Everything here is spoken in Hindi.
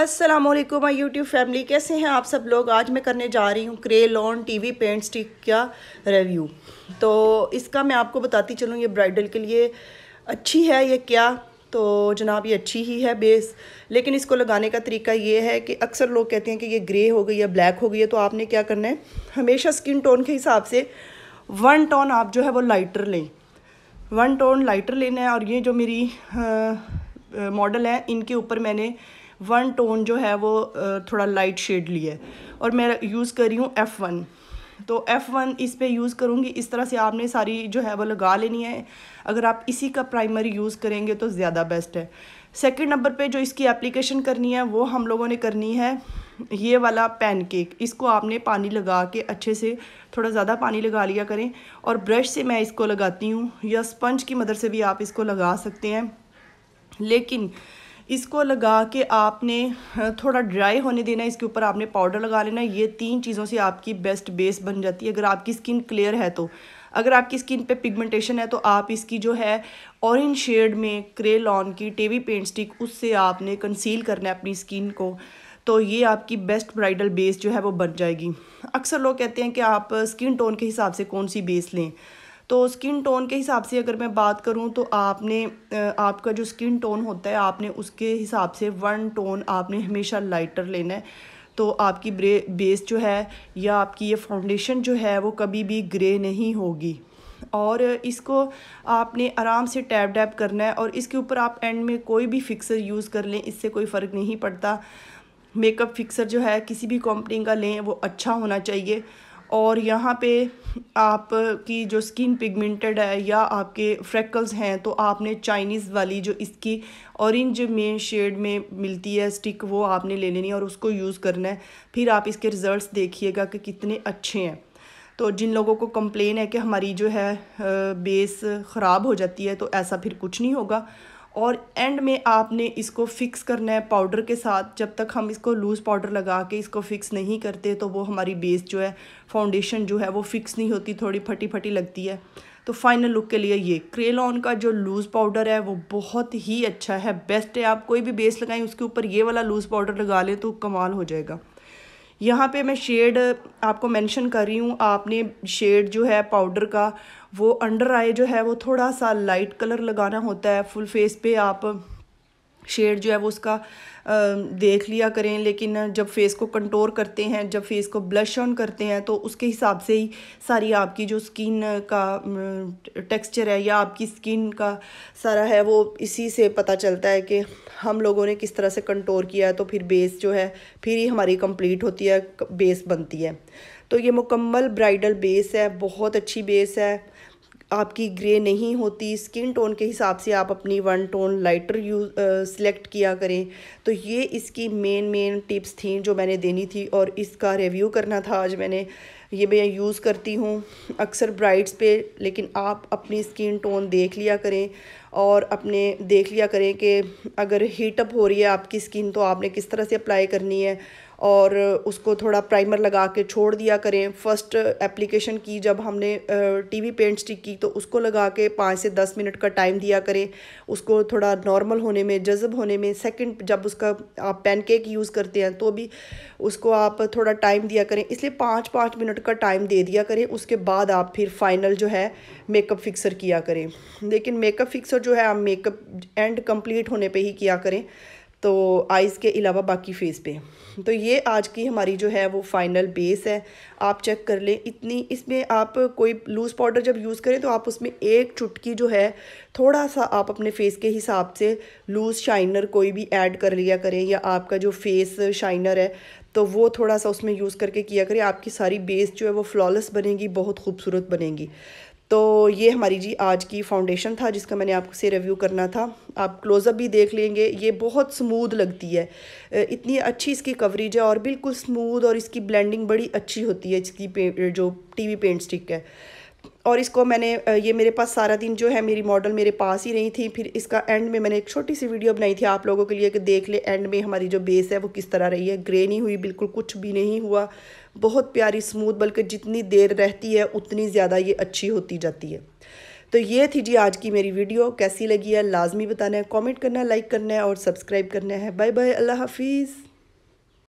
असलम माई यूट्यूब फैमिली कैसे हैं आप सब लोग आज मैं करने जा रही हूँ Kryolan T V paint stick का रिव्यू तो इसका मैं आपको बताती चलूँ ये ब्राइडल के लिए अच्छी है ये क्या तो जनाब ये अच्छी ही है बेस लेकिन इसको लगाने का तरीका ये है कि अक्सर लोग कहते हैं कि ये ग्रे हो गई या ब्लैक हो गई है तो आपने क्या करना है हमेशा स्किन टोन के हिसाब से वन टोन आप जो है वो लाइटर लें वन टोन लाइटर लेना है और ये जो मेरी मॉडल है इनके ऊपर मैंने वन टोन जो है वो थोड़ा लाइट शेड लिया है और मैं यूज़ कर रही हूँ एफ़ वन तो एफ़ वन इस पर यूज़ करूँगी इस तरह से आपने सारी जो है वो लगा लेनी है अगर आप इसी का प्राइमरी यूज़ करेंगे तो ज़्यादा बेस्ट है सेकेंड नंबर पर जो इसकी एप्लीकेशन करनी है वो हम लोगों ने करनी है ये वाला पैनकेक इसको आपने पानी लगा के अच्छे से थोड़ा ज़्यादा पानी लगा लिया करें और ब्रश से मैं इसको लगाती हूँ या स्पंज की मदद से भी आप इसको लगा सकते हैं लेकिन इसको लगा के आपने थोड़ा ड्राई होने देना इसके ऊपर आपने पाउडर लगा लेना ये तीन चीज़ों से आपकी बेस्ट बेस बन जाती है अगर आपकी स्किन क्लियर है तो अगर आपकी स्किन पे पिगमेंटेशन है तो आप इसकी जो है ऑरेंज शेड में क्रे की टेवी पेंट स्टिक उससे आपने कंसील करना है अपनी स्किन को तो ये आपकी बेस्ट ब्राइडल बेस जो है वो बन जाएगी अक्सर लोग कहते हैं कि आप स्किन टोन के हिसाब से कौन सी बेस लें तो स्किन टोन के हिसाब से अगर मैं बात करूँ तो आपने आपका जो स्किन टोन होता है आपने उसके हिसाब से वन टोन आपने हमेशा लाइटर लेना है तो आपकी बेस जो है या आपकी ये फाउंडेशन जो है वो कभी भी ग्रे नहीं होगी और इसको आपने आराम से टैप डैप करना है और इसके ऊपर आप एंड में कोई भी फिक्सर यूज़ कर लें इससे कोई फ़र्क नहीं पड़ता मेकअप फिक्सर जो है किसी भी कंपनी का लें वो अच्छा होना चाहिए और यहाँ पे आपकी जो स्किन पिगमेंटेड है या आपके फ्रैकल्स हैं तो आपने चाइनीज़ वाली जो इसकी ऑरेंज में शेड में मिलती है स्टिक वो आपने ले लेनी है और उसको यूज़ करना है फिर आप इसके रिज़ल्ट देखिएगा कि कितने अच्छे हैं तो जिन लोगों को कंप्लेन है कि हमारी जो है बेस ख़राब हो जाती है तो ऐसा फिर कुछ नहीं होगा और एंड में आपने इसको फिक्स करना है पाउडर के साथ जब तक हम इसको लूज़ पाउडर लगा के इसको फिक्स नहीं करते तो वो हमारी बेस जो है फाउंडेशन जो है वो फिक्स नहीं होती थोड़ी फटी फटी लगती है तो फाइनल लुक के लिए ये क्रेलॉन का जो लूज़ पाउडर है वो बहुत ही अच्छा है बेस्ट है आप कोई भी बेस लगाएं उसके ऊपर ये वाला लूज़ पाउडर लगा लें तो कमाल हो जाएगा यहाँ पे मैं शेड आपको मेंशन कर रही हूँ आपने शेड जो है पाउडर का वो अंडर आई जो है वो थोड़ा सा लाइट कलर लगाना होता है फुल फेस पे आप शेड जो है वो उसका देख लिया करें लेकिन जब फेस को कंटोर करते हैं जब फेस को ब्लश ऑन करते हैं तो उसके हिसाब से ही सारी आपकी जो स्किन का टेक्सचर है या आपकी स्किन का सारा है वो इसी से पता चलता है कि हम लोगों ने किस तरह से कंटोर किया है तो फिर बेस जो है फिर ही हमारी कंप्लीट होती है बेस बनती है तो ये मुकम्मल ब्राइडल बेस है बहुत अच्छी बेस है आपकी ग्रे नहीं होती स्किन टोन के हिसाब से आप अपनी one tone lighter use select किया करें तो ये इसकी मेन मेन टिप्स थी जो मैंने देनी थी और इसका रिव्यू करना था आज मैंने ये मैं यूज़ करती हूँ अक्सर ब्राइड्स पे लेकिन आप अपनी स्किन टोन देख लिया करें और अपने देख लिया करें कि अगर हीटअप हो रही है आपकी स्किन तो आपने किस तरह से अप्लाई करनी है और उसको थोड़ा प्राइमर लगा के छोड़ दिया करें फर्स्ट एप्लीकेशन की जब हमने टीवी पेंट स्टिक की तो उसको लगा के पाँच से दस मिनट का टाइम दिया करें उसको थोड़ा नॉर्मल होने में जज्ब होने में सेकंड जब उसका आप पैनकेक यूज़ करते हैं तो भी उसको आप थोड़ा टाइम दिया करें इसलिए पाँच पाँच मिनट का टाइम दे दिया करें उसके बाद आप फिर फाइनल जो है मेकअप फिक्सर किया करें लेकिन मेकअप फिक्सर जो है आप मेकअप एंड कंप्लीट होने पे ही किया करें तो आइज़ के अलावा बाकी फेस पे तो ये आज की हमारी जो है वो फाइनल बेस है आप चेक कर लें इतनी इसमें आप कोई लूज़ पाउडर जब यूज़ करें तो आप उसमें एक चुटकी जो है थोड़ा सा आप अपने फेस के हिसाब से लूज़ शाइनर कोई भी ऐड कर लिया करें या आपका जो फेस शाइनर है तो वो थोड़ा सा उसमें यूज़ करके किया करें आपकी सारी बेस जो है वो फ्लॉलेस बनेगी बहुत खूबसूरत बनेगी तो ये हमारी जी आज की फाउंडेशन था जिसका मैंने आपको से रिव्यू करना था आप क्लोज़अप भी देख लेंगे ये बहुत स्मूद लगती है इतनी अच्छी इसकी कवरेज है और बिल्कुल स्मूद और इसकी ब्लेंडिंग बड़ी अच्छी होती है इसकी जो टीवी पेंट स्टिक है और इसको मैंने ये मेरे पास सारा दिन जो है मेरी मॉडल मेरे पास ही नहीं थी फिर इसका एंड में मैंने एक छोटी सी वीडियो बनाई थी आप लोगों के लिए कि देख ले एंड में हमारी जो बेस है वो किस तरह रही है ग्रे नहीं हुई बिल्कुल कुछ भी नहीं हुआ बहुत प्यारी स्मूथ बल्कि जितनी देर रहती है उतनी ज़्यादा ये अच्छी होती जाती है तो ये थी जी आज की मेरी वीडियो कैसी लगी है लाजमी बताना है कॉमेंट करना है लाइक करना है और सब्सक्राइब करना है बाय बाय अल्लाह हाफिज़